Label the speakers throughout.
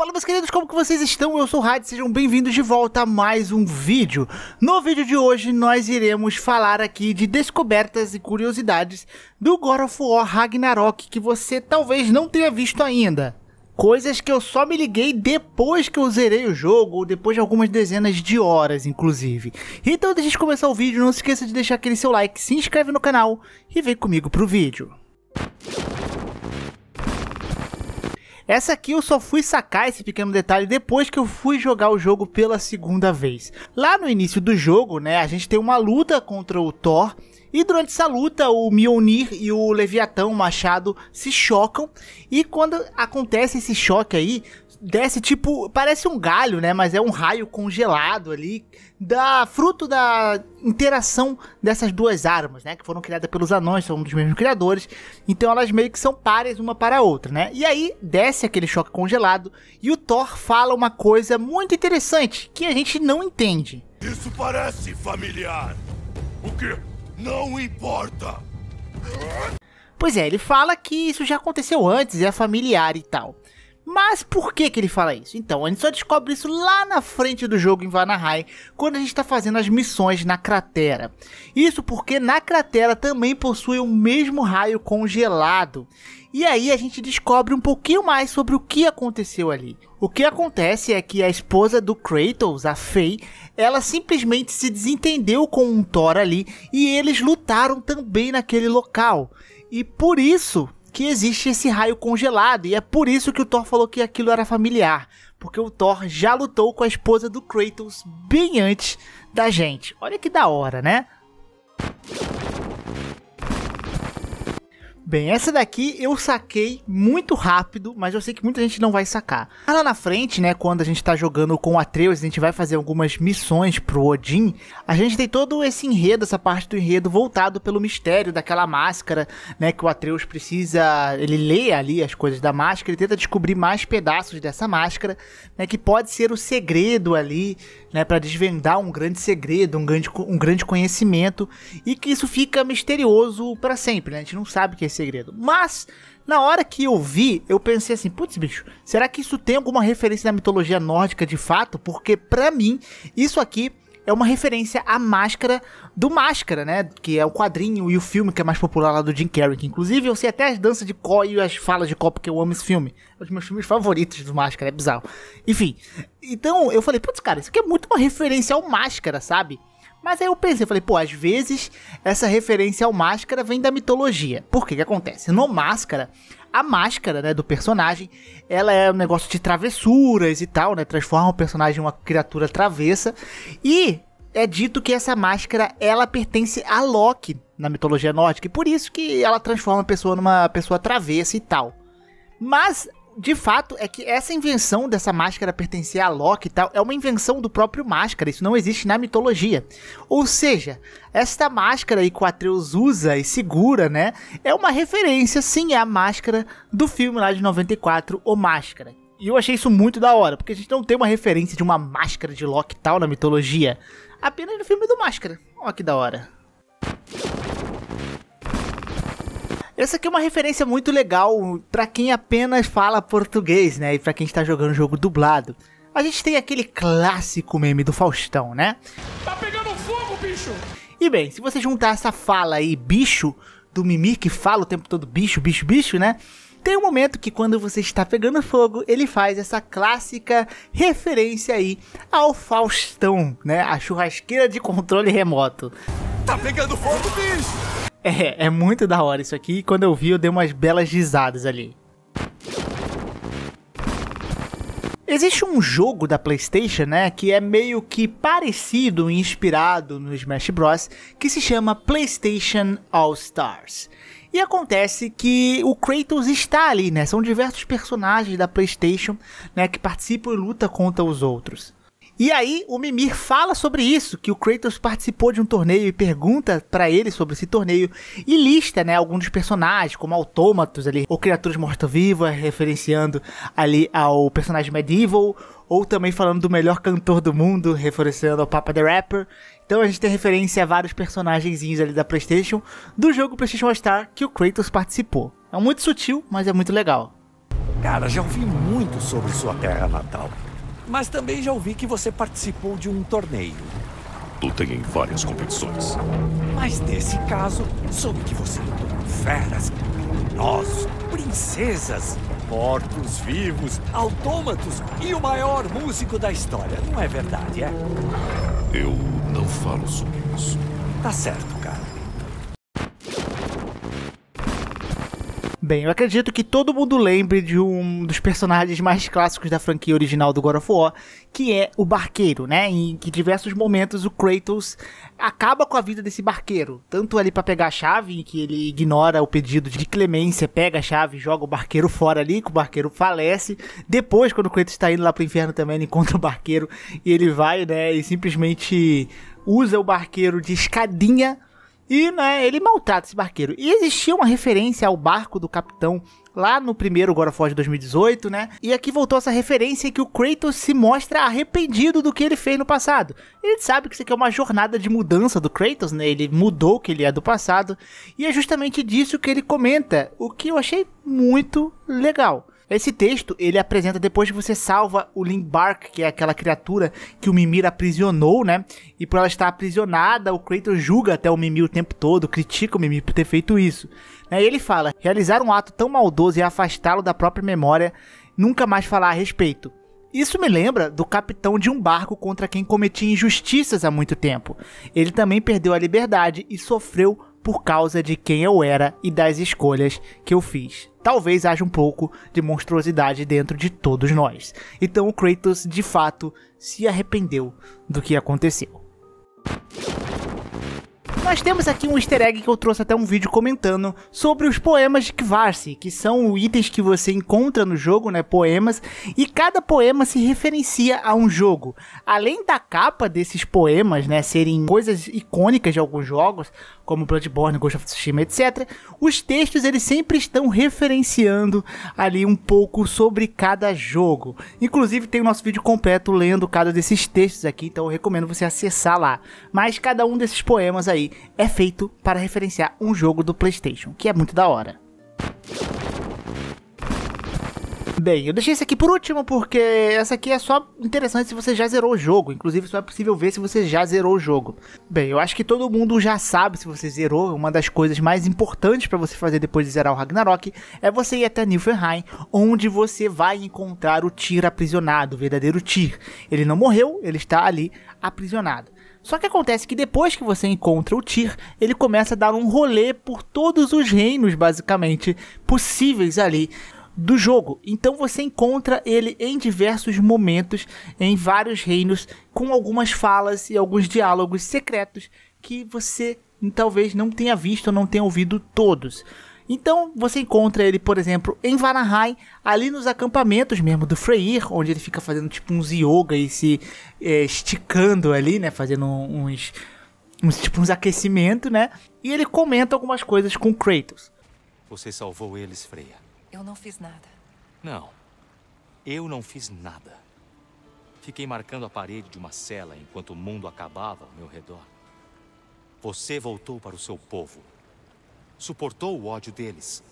Speaker 1: Fala meus queridos, como que vocês estão? Eu sou o Rádio, sejam bem-vindos de volta a mais um vídeo. No vídeo de hoje nós iremos falar aqui de descobertas e curiosidades do God of War Ragnarok que você talvez não tenha visto ainda. Coisas que eu só me liguei depois que eu zerei o jogo, ou depois de algumas dezenas de horas, inclusive. Então, antes de começar o vídeo, não se esqueça de deixar aquele seu like, se inscreve no canal e vem comigo pro vídeo. Essa aqui eu só fui sacar esse pequeno detalhe depois que eu fui jogar o jogo pela segunda vez. Lá no início do jogo, né, a gente tem uma luta contra o Thor e durante essa luta, o Mjolnir e o Leviatão, o Machado, se chocam. E quando acontece esse choque aí, desce tipo, parece um galho, né? Mas é um raio congelado ali, da fruto da interação dessas duas armas, né? Que foram criadas pelos anões, são um dos mesmos criadores. Então elas meio que são pares uma para a outra, né? E aí desce aquele choque congelado e o Thor fala uma coisa muito interessante que a gente não entende.
Speaker 2: Isso parece familiar. O que? Não importa.
Speaker 1: Pois é, ele fala que isso já aconteceu antes, é familiar e tal. Mas por que, que ele fala isso? Então, a gente só descobre isso lá na frente do jogo em Vanahai, quando a gente está fazendo as missões na cratera. Isso porque na cratera também possui o mesmo raio congelado. E aí a gente descobre um pouquinho mais sobre o que aconteceu ali. O que acontece é que a esposa do Kratos, a Faye, ela simplesmente se desentendeu com um Thor ali e eles lutaram também naquele local. E por isso que existe esse raio congelado, e é por isso que o Thor falou que aquilo era familiar, porque o Thor já lutou com a esposa do Kratos bem antes da gente. Olha que da hora, né? Bem, essa daqui eu saquei muito rápido, mas eu sei que muita gente não vai sacar. Lá na frente, né, quando a gente tá jogando com o Atreus, a gente vai fazer algumas missões pro Odin, a gente tem todo esse enredo, essa parte do enredo voltado pelo mistério daquela máscara, né, que o Atreus precisa, ele lê ali as coisas da máscara ele tenta descobrir mais pedaços dessa máscara, né, que pode ser o segredo ali, né, para desvendar um grande segredo, um grande, um grande conhecimento, e que isso fica misterioso para sempre, né, a gente não sabe que é esse segredo. Mas, na hora que eu vi, eu pensei assim, putz, bicho, será que isso tem alguma referência na mitologia nórdica de fato? Porque, para mim, isso aqui é uma referência à máscara do Máscara, né? Que é o quadrinho e o filme que é mais popular lá do Jim Carrey. Que, inclusive, eu sei até as danças de có e as falas de có, porque eu amo esse filme. É um dos meus filmes favoritos do Máscara, é bizarro. Enfim, então eu falei, putz, cara, isso aqui é muito uma referência ao Máscara, sabe? Mas aí eu pensei, falei, pô, às vezes essa referência ao Máscara vem da mitologia. Por que que acontece? No Máscara, a máscara, né, do personagem, ela é um negócio de travessuras e tal, né, transforma o personagem em uma criatura travessa. E é dito que essa máscara, ela pertence a Loki na mitologia nórdica, e por isso que ela transforma a pessoa numa pessoa travessa e tal. Mas de fato é que essa invenção dessa máscara pertencer a Loki e tal é uma invenção do próprio Máscara, isso não existe na mitologia. Ou seja, esta máscara aí que o Atreus usa e segura, né, é uma referência sim à máscara do filme lá de 94, O Máscara. E eu achei isso muito da hora, porque a gente não tem uma referência de uma máscara de Loki e tal na mitologia, apenas no filme do Máscara. Ó que da hora. Essa aqui é uma referência muito legal para quem apenas fala português, né? E para quem está jogando jogo dublado. A gente tem aquele clássico meme do Faustão, né?
Speaker 2: Tá pegando fogo, bicho!
Speaker 1: E bem, se você juntar essa fala aí, bicho, do Mimi que fala o tempo todo bicho, bicho, bicho, né? Tem um momento que quando você está pegando fogo, ele faz essa clássica referência aí ao Faustão, né? A churrasqueira de controle remoto.
Speaker 2: Tá pegando fogo, bicho!
Speaker 1: É, é muito da hora isso aqui. E quando eu vi, eu dei umas belas risadas ali. Existe um jogo da PlayStation, né, que é meio que parecido e inspirado no Smash Bros, que se chama PlayStation All Stars. E acontece que o Kratos está ali, né? São diversos personagens da PlayStation, né, que participam e luta contra os outros. E aí o Mimir fala sobre isso, que o Kratos participou de um torneio e pergunta para ele sobre esse torneio e lista, né, alguns dos personagens, como autômatos ali, ou criaturas mortas-vivas, referenciando ali ao personagem medieval, ou também falando do melhor cantor do mundo, referenciando ao Papa the Rapper. Então a gente tem referência a vários personagenzinhos ali da PlayStation, do jogo PlayStation All Star que o Kratos participou. É muito sutil, mas é muito legal.
Speaker 2: Cara, já ouvi muito sobre sua terra natal mas também já ouvi que você participou de um torneio. Lutei em várias competições. Mas nesse caso, soube que você lutou com feras, nós, princesas, mortos-vivos, autômatos e o maior músico da história. Não é verdade, é? Eu não falo sobre isso. Tá certo, cara.
Speaker 1: Bem, eu acredito que todo mundo lembre de um dos personagens mais clássicos da franquia original do God of War, que é o barqueiro, né? Em que diversos momentos o Kratos acaba com a vida desse barqueiro, tanto ali para pegar a chave, em que ele ignora o pedido de clemência, pega a chave, joga o barqueiro fora ali, que o barqueiro falece. Depois, quando o Kratos está indo lá pro inferno também, ele encontra o barqueiro e ele vai, né, e simplesmente usa o barqueiro de escadinha e, né, ele maltrata esse barqueiro. E existia uma referência ao barco do capitão lá no primeiro God of War de 2018, né? E aqui voltou essa referência que o Kratos se mostra arrependido do que ele fez no passado. Ele sabe que isso aqui é uma jornada de mudança do Kratos, né? Ele mudou o que ele é do passado. E é justamente disso que ele comenta, o que eu achei muito legal. Esse texto ele apresenta depois que você salva o Limbark, que é aquela criatura que o Mimir aprisionou, né? E por ela estar aprisionada, o Kratos julga até o Mimir o tempo todo, critica o Mimir por ter feito isso. Né? E ele fala: realizar um ato tão maldoso e afastá-lo da própria memória, nunca mais falar a respeito. Isso me lembra do capitão de um barco contra quem cometia injustiças há muito tempo. Ele também perdeu a liberdade e sofreu por causa de quem eu era e das escolhas que eu fiz. Talvez haja um pouco de monstruosidade dentro de todos nós. Então o Kratos de fato se arrependeu do que aconteceu. Nós temos aqui um easter egg que eu trouxe até um vídeo comentando sobre os poemas de Kvarsi, que são itens que você encontra no jogo, né, poemas, e cada poema se referencia a um jogo. Além da capa desses poemas, né, serem coisas icônicas de alguns jogos, como Bloodborne, Ghost of Tsushima, etc. Os textos eles sempre estão referenciando ali um pouco sobre cada jogo. Inclusive tem o nosso vídeo completo lendo cada desses textos aqui, então eu recomendo você acessar lá. Mas cada um desses poemas aí, é feito para referenciar um jogo do PlayStation, que é muito da hora. Bem, eu deixei esse aqui por último porque essa aqui é só interessante se você já zerou o jogo. Inclusive, só é possível ver se você já zerou o jogo. Bem, eu acho que todo mundo já sabe se você zerou. Uma das coisas mais importantes para você fazer depois de zerar o Ragnarok é você ir até Nilfenheim, onde você vai encontrar o Tyr aprisionado, o verdadeiro Tyr. Ele não morreu, ele está ali aprisionado. Só que acontece que depois que você encontra o Tyr, ele começa a dar um rolê por todos os reinos, basicamente, possíveis ali do jogo. Então você encontra ele em diversos momentos, em vários reinos, com algumas falas e alguns diálogos secretos que você talvez não tenha visto ou não tenha ouvido todos. Então você encontra ele, por exemplo, em Vanaheim, ali nos acampamentos mesmo do Freyr, onde ele fica fazendo tipo uns yoga e se é, esticando ali, né? Fazendo uns, uns tipo uns aquecimento, né? E ele comenta algumas coisas com Kratos.
Speaker 2: Você salvou eles, Freya.
Speaker 1: Eu não fiz nada.
Speaker 2: Não. Eu não fiz nada. Fiquei marcando a parede de uma cela enquanto o mundo acabava ao meu redor. Você voltou para o seu povo suportou o ódio deles.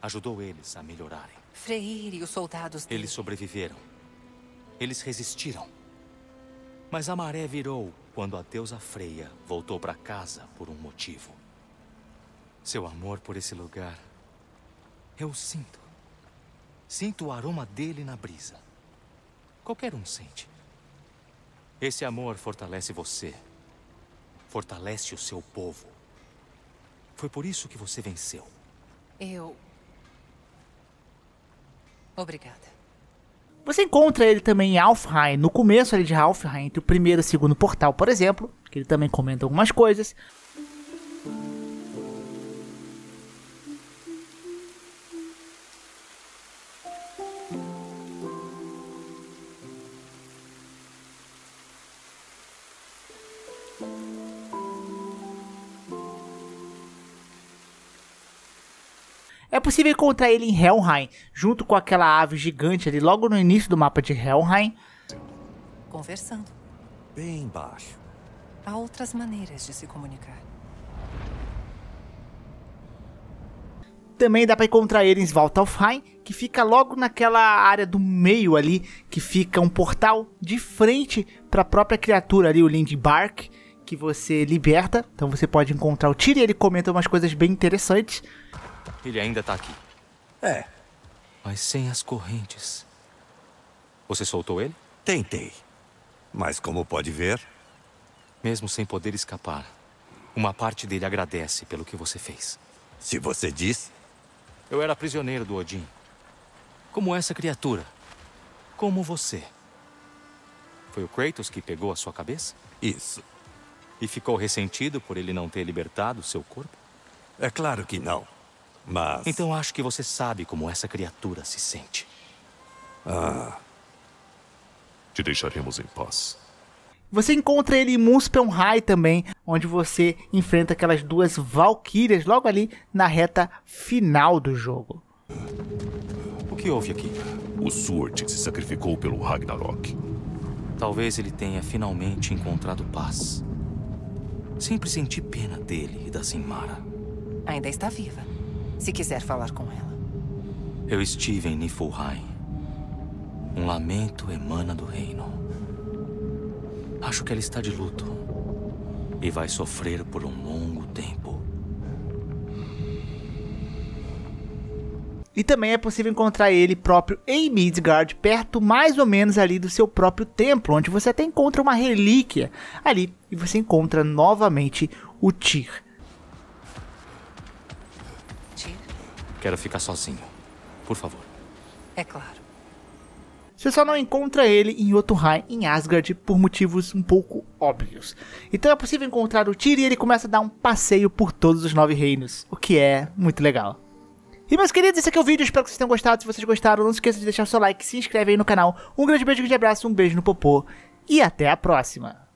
Speaker 2: Ajudou eles a melhorarem.
Speaker 1: Freire e os soldados dele. Eles
Speaker 2: sobreviveram. Eles resistiram. Mas a maré virou quando a deusa Freia voltou para casa por um motivo. Seu amor por esse lugar, eu sinto. Sinto o aroma dele na brisa. Qualquer um sente. Esse amor fortalece você. Fortalece o seu povo. Foi por isso que você venceu.
Speaker 1: Eu. Obrigada. Você encontra ele também em Alfheim, no começo ali de Alfheim, entre o primeiro e o segundo portal, por exemplo, que ele também comenta algumas coisas. É possível encontrar ele em Helheim, junto com aquela ave gigante ali logo no início do mapa de Helheim. Conversando. Bem baixo. Há outras maneiras de se comunicar. Também dá para encontrar ele em Svaltalfheim, que fica logo naquela área do meio ali, que fica um portal de frente para a própria criatura ali, o Lindbark, que você liberta. Então você pode encontrar o Tiri e ele comenta umas coisas bem interessantes.
Speaker 2: Ele ainda tá aqui. É. Mas sem as correntes. Você soltou ele? Tentei. Mas como pode ver... Mesmo sem poder escapar, uma parte dele agradece pelo que você fez. Se você diz... Eu era prisioneiro do Odin. Como essa criatura. Como você. Foi o Kratos que pegou a sua cabeça? Isso. E ficou ressentido por ele não ter libertado seu corpo? É claro que não. Mas. Então acho que você sabe como essa criatura se sente. Ah. Te deixaremos em paz.
Speaker 1: Você encontra ele em Muspelheim também, onde você enfrenta aquelas duas valquírias logo ali na reta final do jogo.
Speaker 2: O que houve aqui? O Surt se sacrificou pelo Ragnarok. Talvez ele tenha finalmente encontrado paz. Sempre senti pena dele e da Simara.
Speaker 1: Ainda está viva se quiser falar com ela.
Speaker 2: Eu estive em Niflheim. Um lamento emana do reino. Acho que ela está de luto. E vai sofrer por um longo tempo.
Speaker 1: E também é possível encontrar ele próprio em Midgard, perto mais ou menos ali do seu próprio templo, onde você até encontra uma relíquia ali e você encontra novamente o Tyr.
Speaker 2: Quero ficar sozinho. Por favor.
Speaker 1: É claro. Você só não encontra ele em Jotunheim, em Asgard, por motivos um pouco óbvios. Então é possível encontrar o Tyr e ele começa a dar um passeio por todos os Nove Reinos, o que é muito legal. E meus queridos, esse aqui é o vídeo, espero que vocês tenham gostado. Se vocês gostaram, não se esqueça de deixar o seu like, se inscreve aí no canal. Um grande beijo, um grande abraço, um beijo no popô e até a próxima.